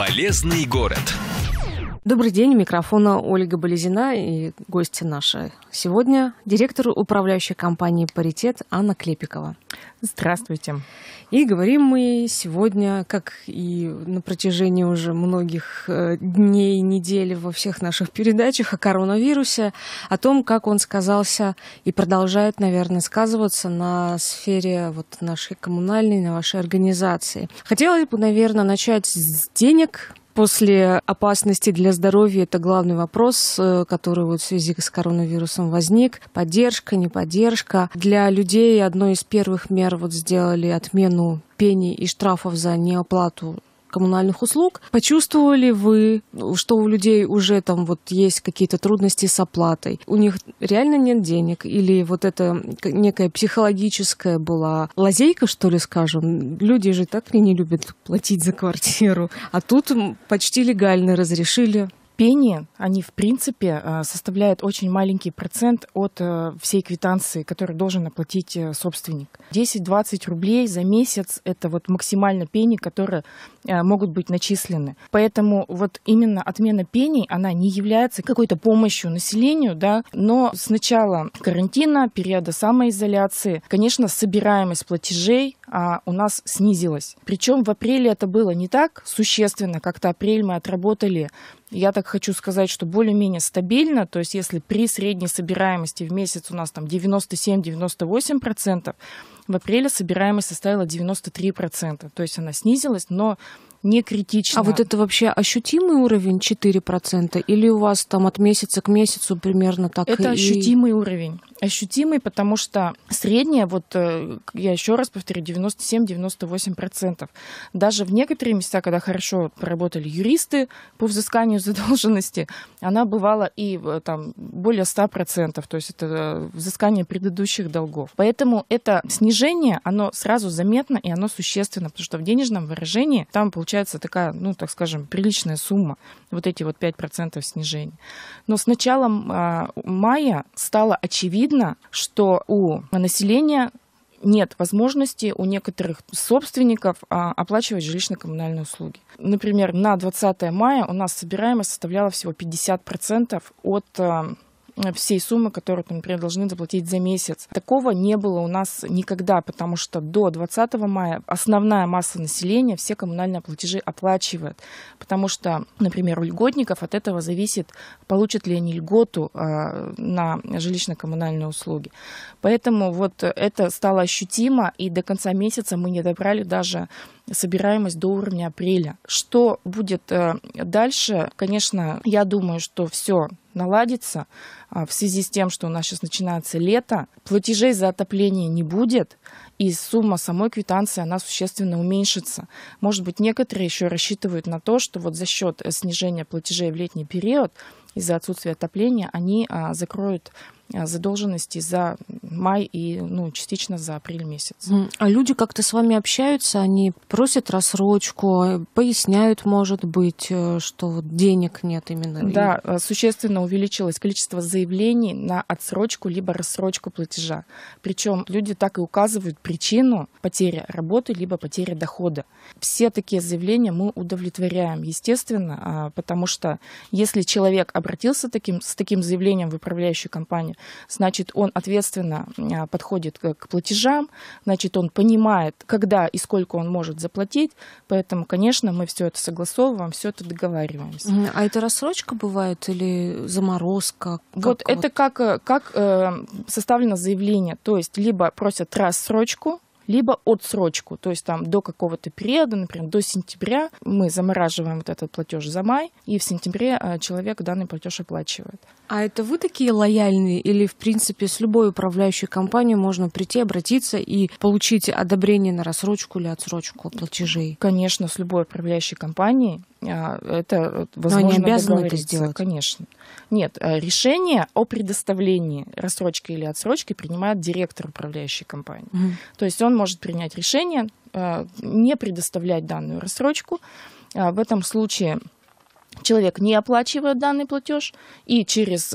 Полезный город. Добрый день, микрофона Ольга Болезина и гости наши сегодня директор управляющей компании «Паритет» Анна Клепикова. Здравствуйте. И говорим мы сегодня, как и на протяжении уже многих э, дней, недель во всех наших передачах о коронавирусе, о том, как он сказался и продолжает, наверное, сказываться на сфере вот нашей коммунальной, на вашей организации. Хотелось бы, наверное, начать с денег, После опасности для здоровья это главный вопрос, э, который вот в связи с коронавирусом возник. Поддержка, не поддержка. Для людей одной из первых мер вот сделали отмену пений и штрафов за неоплату коммунальных услуг. Почувствовали вы, что у людей уже там вот есть какие-то трудности с оплатой? У них реально нет денег? Или вот это некая психологическая была лазейка, что ли, скажем? Люди же так не любят платить за квартиру. А тут почти легально разрешили пени, они в принципе э, составляют очень маленький процент от э, всей квитанции, которую должен оплатить э, собственник. 10-20 рублей за месяц – это вот максимально пени, которые могут быть начислены. Поэтому вот именно отмена пений, она не является какой-то помощью населению, да, но с начала карантина, периода самоизоляции, конечно, собираемость платежей а, у нас снизилась. Причем в апреле это было не так существенно, как-то апрель мы отработали я так хочу сказать, что более-менее стабильно, то есть если при средней собираемости в месяц у нас там 97-98%, в апреле собираемость составила 93%, то есть она снизилась, но не критично. А вот это вообще ощутимый уровень 4% или у вас там от месяца к месяцу примерно так? Это и... ощутимый уровень. Ощутимый, потому что средняя, вот э, я еще раз повторю, 97-98%. Даже в некоторые места, когда хорошо поработали юристы по взысканию задолженности, она бывала и там более 100%, то есть это э, взыскание предыдущих долгов. Поэтому это снижение, оно сразу заметно и оно существенно, потому что в денежном выражении там получается получается такая, ну, так скажем, приличная сумма, вот эти вот 5% снижения. Но с началом а, мая стало очевидно, что у населения нет возможности у некоторых собственников а, оплачивать жилищно-коммунальные услуги. Например, на 20 мая у нас собираемость составляла всего 50% от а, всей суммы, которую, например, должны заплатить за месяц. Такого не было у нас никогда, потому что до 20 мая основная масса населения все коммунальные платежи оплачивает, потому что, например, у льготников от этого зависит, получат ли они льготу э, на жилищно-коммунальные услуги. Поэтому вот это стало ощутимо, и до конца месяца мы не добрали даже собираемость до уровня апреля. Что будет э, дальше? Конечно, я думаю, что все наладится а, в связи с тем, что у нас сейчас начинается лето. Платежей за отопление не будет, и сумма самой квитанции, она существенно уменьшится. Может быть, некоторые еще рассчитывают на то, что вот за счет э, снижения платежей в летний период из-за отсутствия отопления они а, закроют Э, задолженности за май и ну, частично за апрель месяц. А люди как-то с вами общаются, они просят рассрочку, э, поясняют, может быть, э, что денег нет именно. Да, существенно увеличилось количество заявлений на отсрочку либо рассрочку платежа. Причем люди так и указывают причину потери работы либо потери дохода. Все такие заявления мы удовлетворяем, естественно, а, потому что если человек обратился таким, с таким заявлением в управляющую компанию, значит, он ответственно а, подходит к платежам, значит, он понимает, когда и сколько он может заплатить, поэтому, конечно, мы все это согласовываем, все это договариваемся. А это рассрочка бывает или заморозка? Как вот, вот это как, э, как э, составлено заявление, то есть либо просят рассрочку, либо отсрочку, то есть там до какого-то периода, например, до сентября мы замораживаем вот этот платеж за май, и в сентябре а, человек данный платеж оплачивает. А это вы такие лояльные или, в принципе, с любой управляющей компанией можно прийти, обратиться и получить одобрение на рассрочку или отсрочку платежей? Конечно, с любой управляющей компанией а, это возможно. Но они обязаны это сделать. Конечно. Нет, э, решение о предоставлении рассрочки или отсрочки принимает директор управляющей компании. Mm. То есть он может принять решение э, не предоставлять данную рассрочку. Э, в этом случае человек не оплачивает данный платеж, и через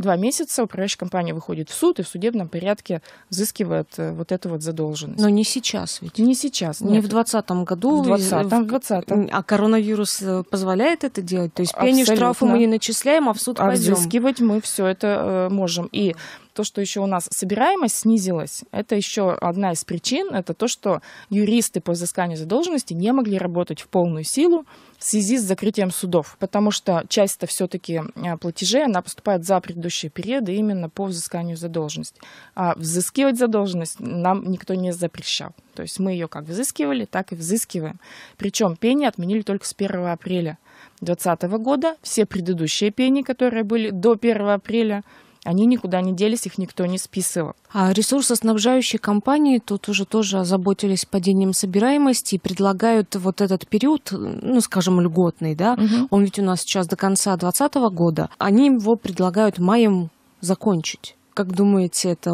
два месяца управляющая компания выходит в суд и в судебном порядке взыскивает э, вот эту вот задолженность. Но не сейчас ведь. Не сейчас. Не в 2020 году. В 2020. В А коронавирус э, позволяет это делать? То есть пени штрафы мы не начисляем, а в суд а пойдем. Взыскивать мы все это э, можем. И то, что еще у нас собираемость снизилась, это еще одна из причин. Это то, что юристы по взысканию задолженности не могли работать в полную силу в связи с закрытием судов, потому что часть-то все-таки э, платежей, она поступает за предыдущие периоды именно по взысканию задолженности. А взыскивать задолженность нам никто не запрещал. То есть мы ее как взыскивали, так и взыскиваем. Причем пени отменили только с 1 апреля 2020 года. Все предыдущие пени, которые были до 1 апреля они никуда не делись, их никто не списывал. А ресурсоснабжающие компании тут уже тоже озаботились падением собираемости и предлагают вот этот период, ну, скажем, льготный, да, угу. он ведь у нас сейчас до конца 2020 года, они его предлагают маем закончить. Как думаете, это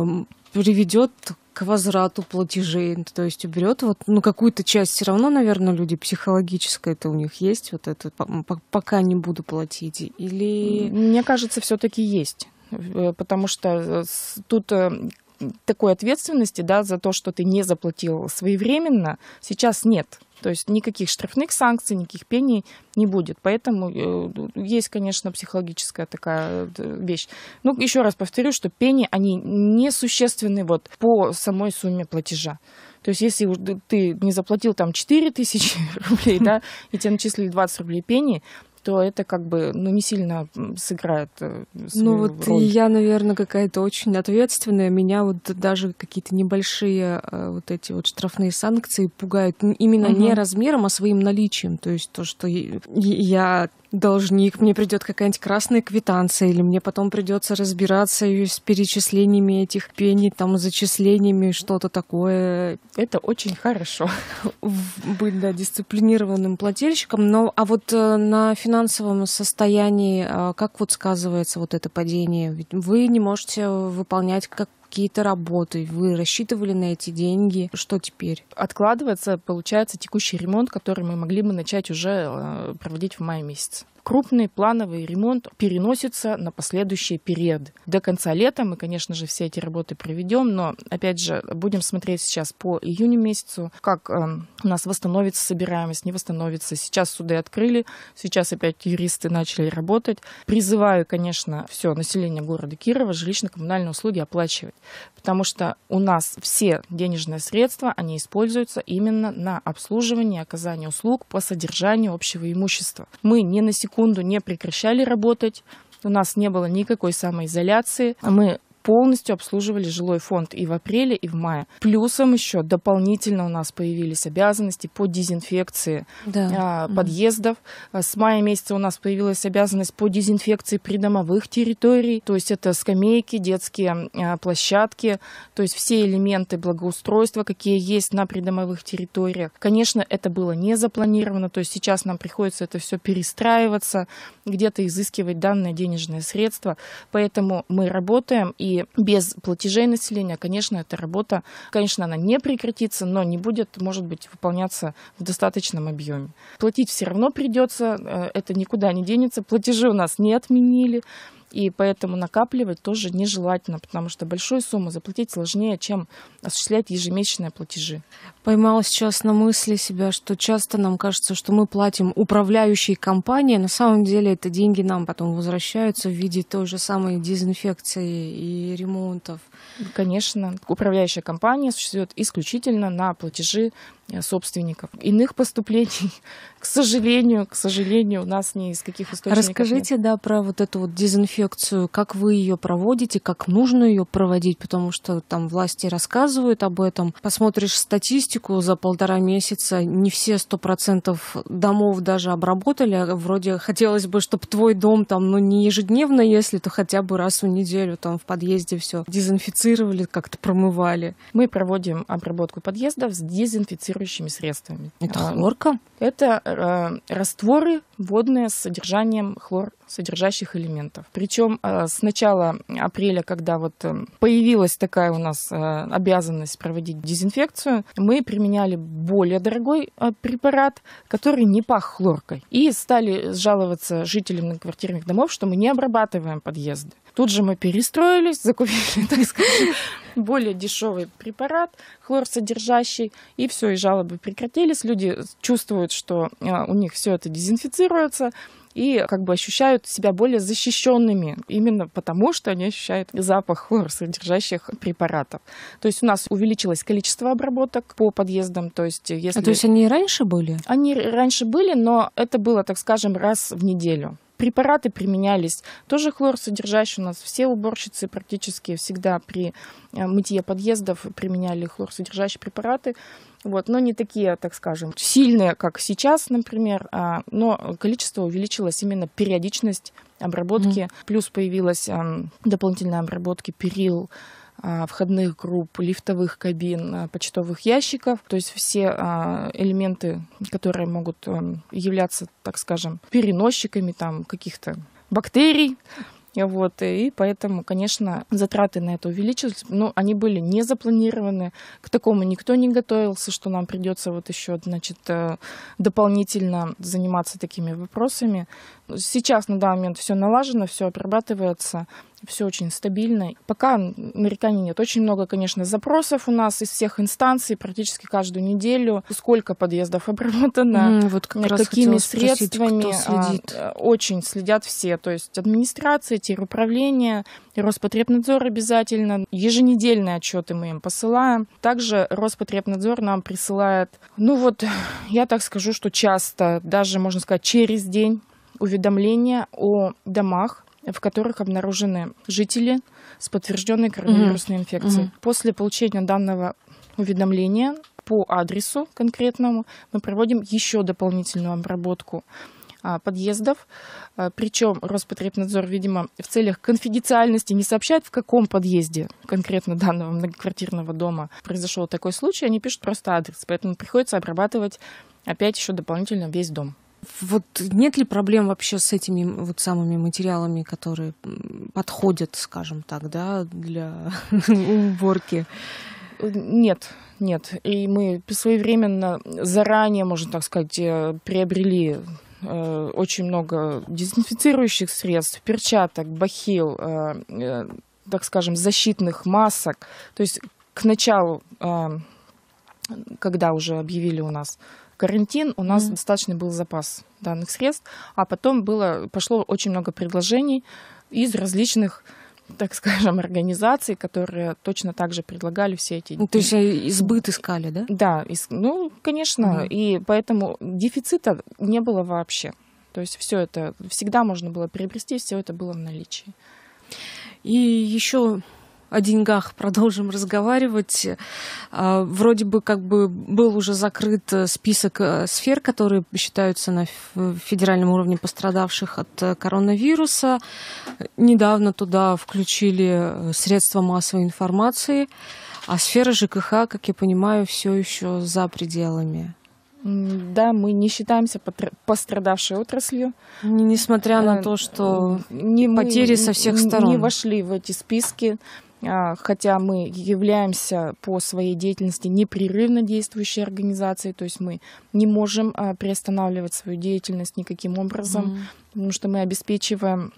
приведет к возврату платежей, то есть уберет вот, ну, какую-то часть все равно, наверное, люди психологическое это у них есть, вот это пока не буду платить, или... Мне кажется, все-таки есть потому что э, тут э, такой ответственности да, за то, что ты не заплатил своевременно, сейчас нет. То есть никаких штрафных санкций, никаких пений не будет. Поэтому э, есть, конечно, психологическая такая вещь. Ну, еще раз повторю, что пени, они несущественны вот по самой сумме платежа. То есть если ты не заплатил там 4 тысячи рублей, да, и тебе начислили 20 рублей пени, то это как бы ну, не сильно сыграет э, Ну вот роль. я, наверное, какая-то очень ответственная. Меня вот даже какие-то небольшие э, вот эти вот штрафные санкции пугают именно угу. не размером, а своим наличием. То есть то, что я должник, мне придет какая-нибудь красная квитанция, или мне потом придется разбираться с перечислениями этих пений, там, зачислениями, что-то такое. Это очень хорошо. Быть, да, дисциплинированным плательщиком. Но, а вот э, на финансовом состоянии, а, как вот сказывается вот это падение? Ведь вы не можете выполнять как какие-то работы, вы рассчитывали на эти деньги, что теперь? Откладывается, получается, текущий ремонт, который мы могли бы начать уже э, проводить в мае месяце крупный плановый ремонт переносится на последующие периоды. До конца лета мы, конечно же, все эти работы проведем, но, опять же, будем смотреть сейчас по июню месяцу, как эм, у нас восстановится собираемость, не восстановится. Сейчас суды открыли, сейчас опять юристы начали работать. Призываю, конечно, все население города Кирова жилищно-коммунальные услуги оплачивать, потому что у нас все денежные средства, они используются именно на обслуживание, оказание услуг по содержанию общего имущества. Мы не на секунду секунду не прекращали работать. У нас не было никакой самоизоляции. Мы полностью обслуживали жилой фонд и в апреле, и в мае. Плюсом еще дополнительно у нас появились обязанности по дезинфекции да. А, подъездов. А, с мая месяца у нас появилась обязанность по дезинфекции придомовых территорий, то есть это скамейки, детские а, площадки, то есть все элементы благоустройства, какие есть на придомовых территориях. Конечно, это было не запланировано, то есть сейчас нам приходится это все перестраиваться, где-то изыскивать данные денежные средства, поэтому мы работаем и без платежей населения, конечно, эта работа, конечно, она не прекратится, но не будет, может быть, выполняться в достаточном объеме. Платить все равно придется, э, это никуда не денется, платежи у нас не отменили, и поэтому накапливать тоже нежелательно, потому что большую сумму заплатить сложнее, чем осуществлять ежемесячные платежи. Поймала сейчас на мысли себя, что часто нам кажется, что мы платим управляющей компании, на самом деле это деньги нам потом возвращаются в виде той же самой дезинфекции и ремонтов. Конечно, управляющая компания существует исключительно на платежи э, собственников. Иных поступлений к сожалению, к сожалению, у нас не из каких источников Расскажите, нет. да, про вот эту вот дезинфекцию, как вы ее проводите, как нужно ее проводить, потому что там власти рассказывают об этом. Посмотришь статистику за полтора месяца, не все сто процентов домов даже обработали. Вроде хотелось бы, чтобы твой дом там, ну не ежедневно, если, то хотя бы раз в неделю там в подъезде все дезинфицировали, как-то промывали. Мы проводим обработку подъездов с дезинфицирующими средствами. Это а, хлорка? Это э, растворы водные с содержанием хлор содержащих элементов. Причем э, с начала апреля, когда вот э, появилась такая у нас э, обязанность проводить дезинфекцию, мы применяли более дорогой препарат, который не пах хлоркой. И стали жаловаться жителям многоквартирных домов, что мы не обрабатываем подъезды. Тут же мы перестроились, закупили, так сказать, более дешевый препарат, хлор содержащий, и все, и жалобы прекратились. Люди чувствуют, что у них все это дезинфицируется, и как бы ощущают себя более защищенными именно потому, что они ощущают запах хлоросодержащих препаратов. То есть у нас увеличилось количество обработок по подъездам. То есть, если... а то есть они и раньше были? Они раньше были, но это было, так скажем, раз в неделю. Препараты применялись тоже хлор, содержащий у нас все уборщицы практически всегда при э, мытье подъездов применяли хлор, содержащие препараты. Вот, но не такие, так скажем, сильные, как сейчас, например, а, но количество увеличилось именно периодичность обработки, mm-hmm. плюс появилась а, дополнительная обработка перил а, входных групп, лифтовых кабин, а, почтовых ящиков. То есть все а, элементы, которые могут эм, являться, так скажем, переносчиками там каких-то бактерий, вот, и поэтому, конечно, затраты на это увеличились, но они были не запланированы. К такому никто не готовился, что нам придется вот еще, значит, э, дополнительно заниматься такими вопросами. Сейчас на данный момент все налажено, все обрабатывается все очень стабильно. Пока нареканий нет. Очень много, конечно, запросов у нас из всех инстанций, практически каждую неделю. Сколько подъездов обработано, mm, вот как раз какими средствами. Спросить, кто а, следит. Э, очень следят все. То есть администрация, теруправление, Роспотребнадзор обязательно. Еженедельные отчеты мы им посылаем. Также Роспотребнадзор нам присылает, ну вот, я так скажу, что часто, даже, можно сказать, через день уведомления о домах, в которых обнаружены жители с подтвержденной коронавирусной угу. инфекцией. Угу. После получения данного уведомления по адресу конкретному мы проводим еще дополнительную обработку а, подъездов. А, причем Роспотребнадзор, видимо, в целях конфиденциальности не сообщает, в каком подъезде конкретно данного многоквартирного дома произошел такой случай. Они пишут просто адрес, поэтому приходится обрабатывать опять еще дополнительно весь дом. Вот нет ли проблем вообще с этими вот самыми материалами, которые подходят, скажем так, да, для уборки? Нет, нет. И мы своевременно, заранее, можно так сказать, э, приобрели э, очень много дезинфицирующих средств, перчаток, бахил, э, так скажем, защитных масок. То есть к началу, когда уже объявили у нас карантин у нас mm-hmm. достаточно был запас данных средств, а потом было, пошло очень много предложений из различных так скажем, организаций, которые точно так же предлагали все эти... Ну, то есть э, избыт искали, да? Да, из... ну, конечно, mm и поэтому дефицита не было вообще. То есть все это всегда можно было приобрести, все это было в наличии. И еще о деньгах продолжим разговаривать. А, вроде бы как бы был уже закрыт э, список э, сфер, которые считаются на э, федеральном уровне пострадавших от коронавируса. Недавно туда включили средства массовой информации, а сфера ЖКХ, как я понимаю, все еще за пределами. Да, мы не считаемся пострадавшей отраслью. Несмотря на то, что не, потери мы, со всех сторон. Не вошли в эти списки. А, хотя мы являемся по своей деятельности непрерывно действующей организацией, то есть мы не можем а, приостанавливать свою деятельность никаким образом, mm-hmm. потому что мы обеспечиваем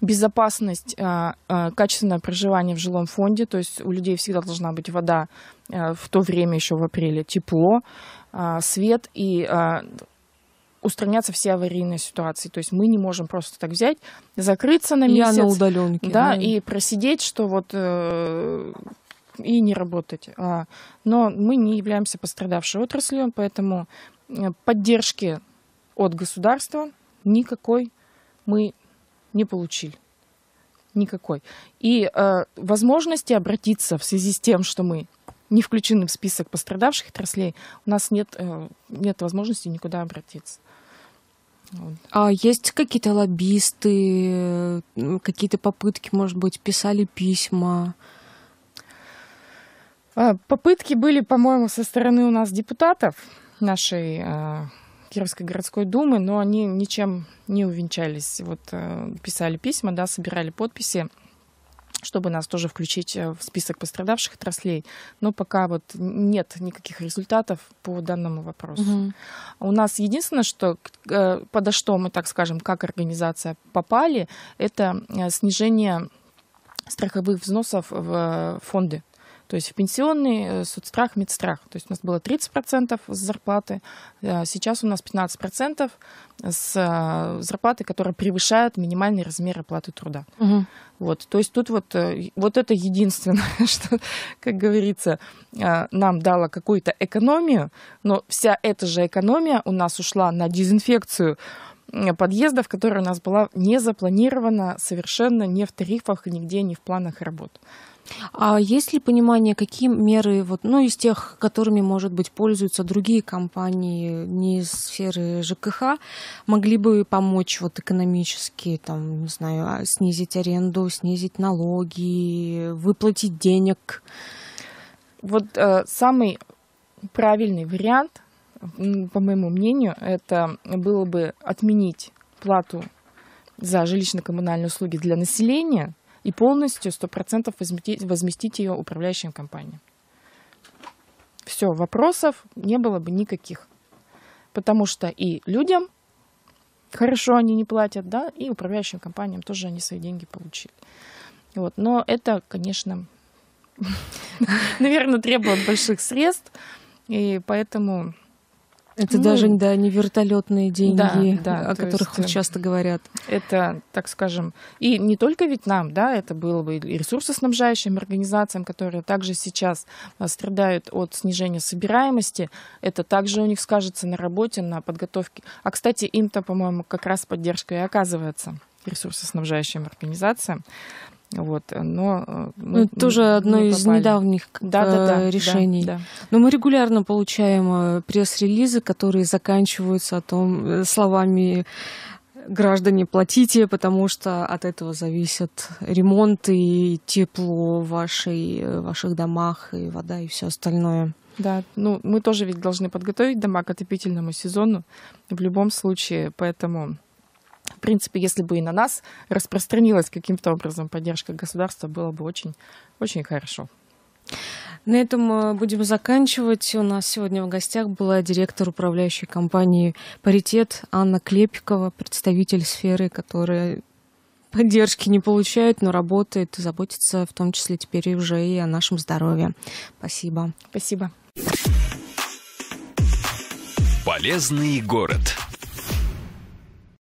безопасность, а, качественное проживание в жилом фонде, то есть у людей всегда должна быть вода в то время еще в апреле, тепло, свет и устранятся все аварийные ситуации. То есть мы не можем просто так взять, закрыться на месяц. Я на удаленке. Да, ну... и просидеть, что вот э, и не работать. А, но мы не являемся пострадавшей отраслью, поэтому э, поддержки от государства никакой мы не получили. Никакой. И э, возможности обратиться в связи с тем, что мы не включены в список пострадавших отраслей, у нас нет, э, нет возможности никуда обратиться. А есть какие-то лоббисты, э, какие-то попытки, может быть, писали письма? А, попытки были, по-моему, со стороны у нас депутатов нашей э, Кировской городской думы, но они ничем не увенчались. Вот писали письма, да, собирали подписи чтобы нас тоже включить э, в список пострадавших отраслей. Но пока вот нет никаких результатов по данному вопросу. Угу. У нас единственное, что э, подо что мы, так скажем, как организация попали, это э, снижение страховых взносов в фонды. То есть в пенсионный, соцстрах, медстрах. То есть у нас было 30% с зарплаты, сейчас у нас 15% с зарплаты, которая превышает минимальный размер оплаты труда. Угу. Вот, то есть тут вот, э, вот это единственное, что, как говорится, э, нам дало какую-то экономию, но вся эта же экономия у нас ушла на дезинфекцию подъездов, которая у нас была не запланирована совершенно не в тарифах, нигде не в планах работ. А есть ли понимание, какие меры, вот, ну, из тех, которыми, может быть, пользуются другие компании не из сферы ЖКХ, могли бы помочь вот экономически, там, не знаю, а, снизить аренду, снизить налоги, выплатить денег? Вот э, самый правильный вариант, по моему мнению, это было бы отменить плату за жилищно-коммунальные услуги для населения – и полностью 100% возместить, возместить ее управляющим компаниям. Все, вопросов не было бы никаких. Потому что и людям хорошо они не платят, да, и управляющим компаниям тоже они свои деньги получили. Вот. Но это, конечно, наверное, требует больших средств, и поэтому это ну, даже да, не вертолетные деньги, да, да, о которых есть, э, часто говорят. Это, так скажем, и не только ведь нам, да, это было бы и ресурсоснабжающим организациям, которые также сейчас а, страдают от снижения собираемости. Это также у них скажется на работе, на подготовке. А, кстати, им-то, по-моему, как раз поддержка и оказывается ресурсоснабжающим организациям. Вот, но э, мы ну, тоже одно из недавних да, да, да, решений. Да, да. Но мы регулярно получаем э, пресс-релизы, которые заканчиваются о том э, словами граждане, платите, потому что от этого зависят ремонт и тепло в вашей, ваших домах, и вода, и все остальное. Да, ну мы тоже ведь должны подготовить дома к отопительному сезону в любом случае, поэтому в принципе, если бы и на нас распространилась каким-то образом поддержка государства, было бы очень, очень хорошо. На этом мы э, будем заканчивать. У нас сегодня в гостях была директор управляющей компании «Паритет» Анна Клепикова, представитель сферы, которая поддержки не получает, но работает и заботится в том числе теперь уже и о нашем здоровье. Спасибо. Спасибо. Полезный город.